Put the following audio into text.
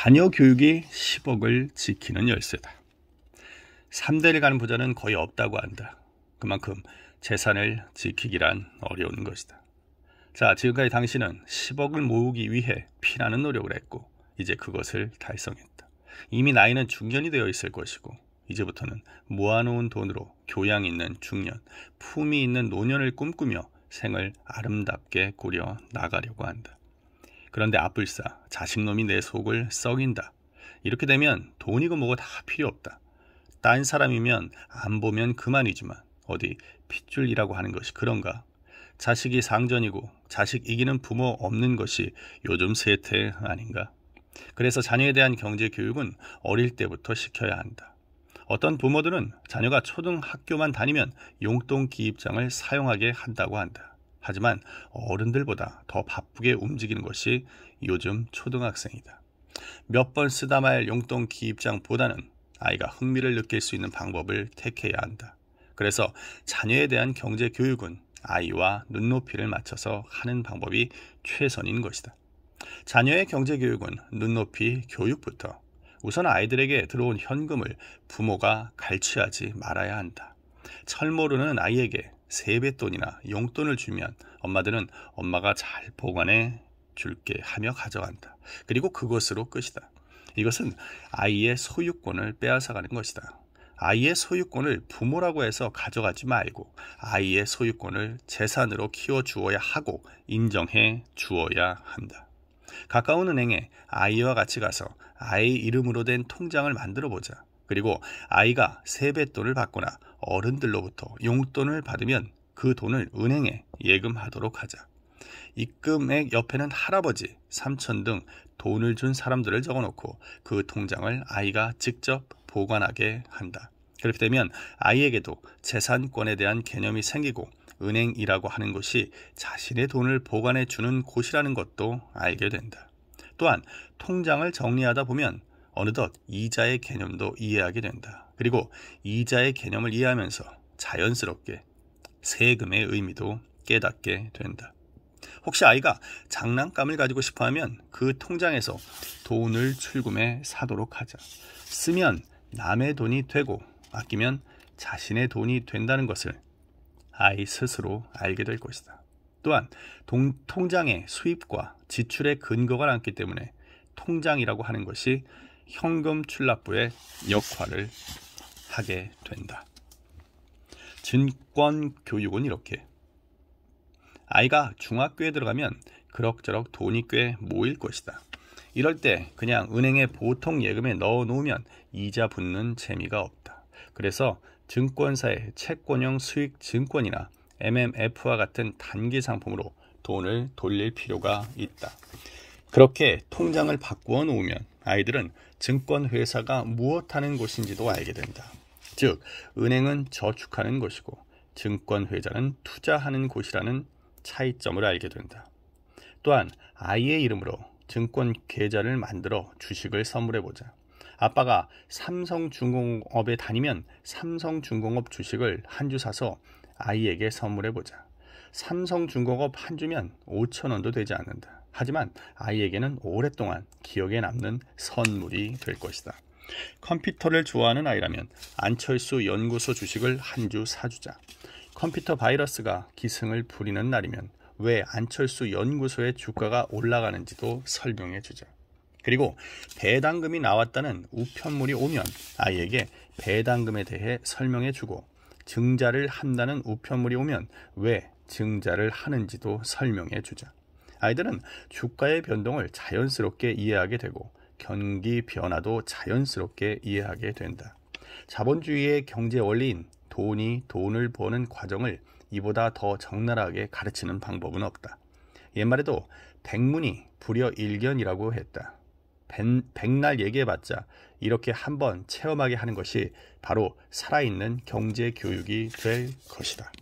자녀 교육이 10억을 지키는 열쇠다. 3대를 가는 부자는 거의 없다고 한다. 그만큼 재산을 지키기란 어려운 것이다. 자, 지금까지 당신은 10억을 모으기 위해 피나는 노력을 했고, 이제 그것을 달성했다. 이미 나이는 중년이 되어 있을 것이고, 이제부터는 모아놓은 돈으로 교양 있는 중년, 품위 있는 노년을 꿈꾸며 생을 아름답게 꾸려 나가려고 한다. 그런데 아뿔싸 자식놈이 내 속을 썩인다. 이렇게 되면 돈이고 뭐고 다 필요 없다. 딴 사람이면 안 보면 그만이지만 어디 핏줄이라고 하는 것이 그런가? 자식이 상전이고 자식 이기는 부모 없는 것이 요즘 세태 아닌가? 그래서 자녀에 대한 경제 교육은 어릴 때부터 시켜야 한다. 어떤 부모들은 자녀가 초등학교만 다니면 용돈 기입장을 사용하게 한다고 한다. 하지만 어른들보다 더 바쁘게 움직이는 것이 요즘 초등학생이다. 몇 번 쓰다 말 용돈 기입장보다는 아이가 흥미를 느낄 수 있는 방법을 택해야 한다. 그래서 자녀에 대한 경제 교육은 아이와 눈높이를 맞춰서 하는 방법이 최선인 것이다. 자녀의 경제 교육은 눈높이 교육부터 우선 아이들에게 들어온 현금을 부모가 갈취하지 말아야 한다. 철모르는 아이에게 세뱃돈이나 용돈을 주면 엄마들은 엄마가 잘 보관해 줄게 하며 가져간다. 그리고 그것으로 끝이다. 이것은 아이의 소유권을 빼앗아가는 것이다. 아이의 소유권을 부모라고 해서 가져가지 말고 아이의 소유권을 재산으로 키워주어야 하고 인정해 주어야 한다. 가까운 은행에 아이와 같이 가서 아이 이름으로 된 통장을 만들어 보자. 그리고 아이가 세뱃돈을 받거나 어른들로부터 용돈을 받으면 그 돈을 은행에 예금하도록 하자. 입금액 옆에는 할아버지, 삼촌 등 돈을 준 사람들을 적어놓고 그 통장을 아이가 직접 보관하게 한다. 그렇게 되면 아이에게도 재산권에 대한 개념이 생기고 은행이라고 하는 곳이 자신의 돈을 보관해 주는 곳이라는 것도 알게 된다. 또한 통장을 정리하다 보면 어느덧 이자의 개념도 이해하게 된다. 그리고 이자의 개념을 이해하면서 자연스럽게 세금의 의미도 깨닫게 된다. 혹시 아이가 장난감을 가지고 싶어 하면 그 통장에서 돈을 출금해 사도록 하자. 쓰면 남의 돈이 되고 아끼면 자신의 돈이 된다는 것을 아이 스스로 알게 될 것이다. 또한 동, 통장의 수입과 지출의 근거가 남기 때문에 통장이라고 하는 것이 현금 출납부의 역할을 하게 된다. 증권 교육은 이렇게 아이가 중학교에 들어가면 그럭저럭 돈이 꽤 모일 것이다. 이럴 때 그냥 은행에 보통 예금에 넣어 놓으면 이자 붙는 재미가 없다. 그래서 증권사의 채권형 수익 증권이나 MMF와 같은 단기 상품으로 돈을 돌릴 필요가 있다. 그렇게 통장을 바꾸어 놓으면 아이들은 증권회사가 무엇 하는 곳인지도 알게 된다. 즉, 은행은 저축하는 곳이고 증권회사는 투자하는 곳이라는 차이점을 알게 된다. 또한 아이의 이름으로 증권 계좌를 만들어 주식을 선물해 보자. 아빠가 삼성중공업에 다니면 삼성중공업 주식을 한 주 사서 아이에게 선물해 보자. 삼성중공업 한 주면 5천 원도 되지 않는다. 하지만 아이에게는 오랫동안 기억에 남는 선물이 될 것이다. 컴퓨터를 좋아하는 아이라면 안철수 연구소 주식을 한 주 사주자. 컴퓨터 바이러스가 기승을 부리는 날이면 왜 안철수 연구소의 주가가 올라가는지도 설명해 주자. 그리고 배당금이 나왔다는 우편물이 오면 아이에게 배당금에 대해 설명해 주고 증자를 한다는 우편물이 오면 왜 증자를 하는지도 설명해 주자. 아이들은 주가의 변동을 자연스럽게 이해하게 되고 경기 변화도 자연스럽게 이해하게 된다. 자본주의의 경제 원리인 돈이 돈을 버는 과정을 이보다 더 적나라하게 가르치는 방법은 없다. 옛말에도 백문이 불여 일견이라고 했다. 백, 날 얘기해봤자 이렇게 한번 체험하게 하는 것이 바로 살아있는 경제 교육이 될 것이다.